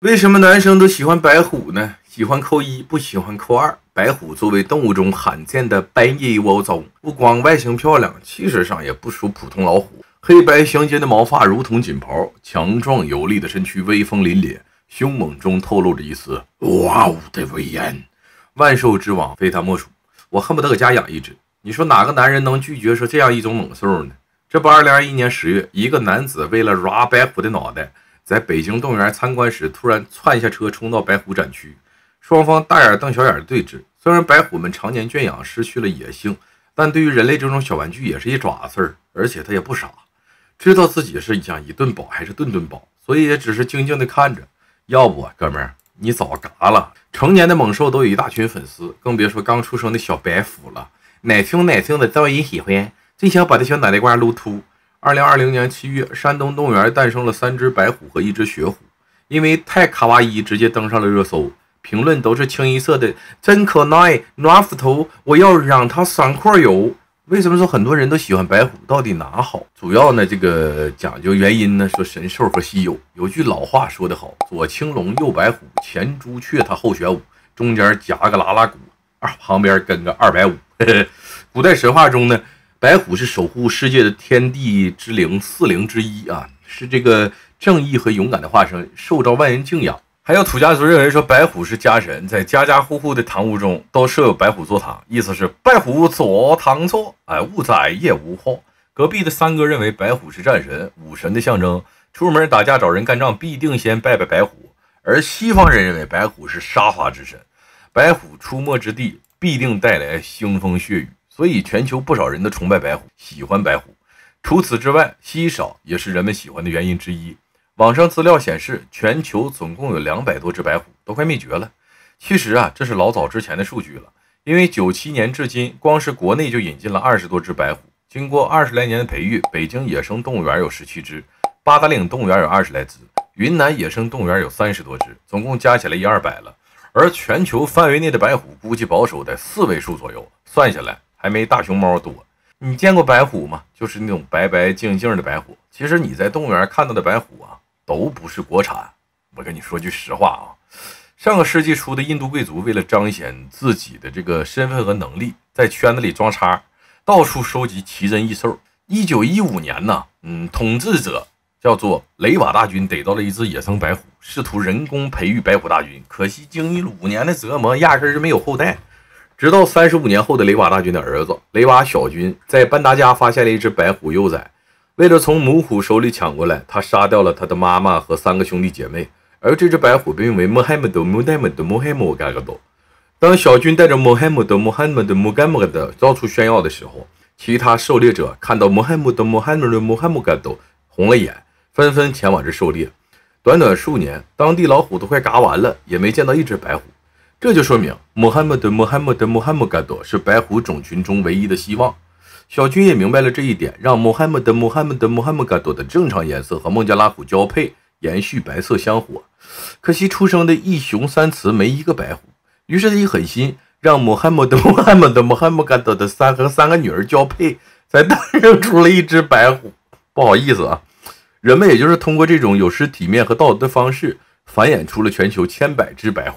为什么男生都喜欢白虎呢？喜欢扣一，不喜欢扣二。白虎作为动物中罕见的白夜猫中，不光外形漂亮，气势上也不输普通老虎。黑白相间的毛发如同锦袍，强壮有力的身躯，威风凛凛，凶猛中透露着一丝哇哦的威严。万兽之王非他莫属，我恨不得搁家养一只。你说哪个男人能拒绝说这样一种猛兽呢？这不，二零二一年十月，一个男子为了抓白虎的脑袋。在北京动物园参观时，突然窜下车冲到白虎展区，双方大眼瞪小眼对峙。虽然白虎们常年圈养，失去了野性，但对于人类这种小玩具也是一爪子事儿。而且它也不傻，知道自己是想一顿饱还是顿顿饱，所以也只是静静地看着。要不哥们儿，你早嘎了！成年的猛兽都有一大群粉丝，更别说刚出生的小白虎了，奶凶奶凶的招人喜欢，真想把这小脑袋瓜撸秃。二零二零年七月，山东动物园诞生了三只白虎和一只雪虎，因为太卡哇伊，直接登上了热搜，评论都是清一色的“真可爱，暖斧头，我要让它三块油”。为什么说很多人都喜欢白虎？到底哪好？主要呢，这个讲究原因呢，说神兽和稀有。有句老话说得好：“左青龙，右白虎，前朱雀，它后玄武，中间夹个拉拉鼓，二旁边跟个二百五。”古代神话中呢。白虎是守护世界的天地之灵四灵之一啊，是这个正义和勇敢的化身，受到万人敬仰。还有土家族认为说白虎是家神，在家家户户的堂屋中都设有白虎坐堂，意思是白虎坐堂坐，哎，勿宰也无祸。隔壁的三哥认为白虎是战神、武神的象征，出门打架找人干仗必定先拜拜白虎。而西方人认为白虎是杀伐之神，白虎出没之地必定带来腥风血雨。所以，全球不少人都崇拜白虎，喜欢白虎。除此之外，稀少也是人们喜欢的原因之一。网上资料显示，全球总共有两百多只白虎，都快灭绝了。其实啊，这是老早之前的数据了，因为九七年至今，光是国内就引进了二十多只白虎。经过二十来年的培育，北京野生动物园有十七只，八达岭动物园有二十来只，云南野生动物园有三十多只，总共加起来一二百了。而全球范围内的白虎，估计保守在四位数左右，算下来。还没大熊猫多。你见过白虎吗？就是那种白白净净的白虎。其实你在动物园看到的白虎啊，都不是国产。我跟你说句实话啊，上个世纪初的印度贵族为了彰显自己的这个身份和能力，在圈子里装叉，到处收集奇珍异兽。一九一五年呢，嗯，统治者叫做雷瓦大军，逮到了一只野生白虎，试图人工培育白虎大军。可惜经历了五年的折磨，压根儿就没有后代。直到三十五年后的雷瓦大军的儿子雷瓦小军在班达加发现了一只白虎幼崽，为了从母虎手里抢过来，他杀掉了他的妈妈和三个兄弟姐妹，而这只白虎被名为穆海木德穆奈 d 德穆海 g 盖格多。当小军带着穆海木德穆海木德穆盖木 o 多到处炫耀的时候，其他狩猎者看到穆海木德穆海木的穆海木盖格多红了眼，纷纷前往这狩猎。短短数年，当地老虎都快嘎完了，也没见到一只白虎。这就说明穆罕默德、穆罕默德、穆罕默干多是白虎种群中唯一的希望。小军也明白了这一点，让穆罕默德、穆罕默德、穆罕默 d 多的正常颜色和孟加拉虎交配，延续白色香火。可惜出生的一雄三雌没一个白虎。于是他一狠心，让穆罕默德、穆罕默德、穆罕默干多的三和三个女儿交配，才诞生出了一只白虎。不好意思啊，人们也就是通过这种有失体面和道德的方式，繁衍出了全球千百只白虎。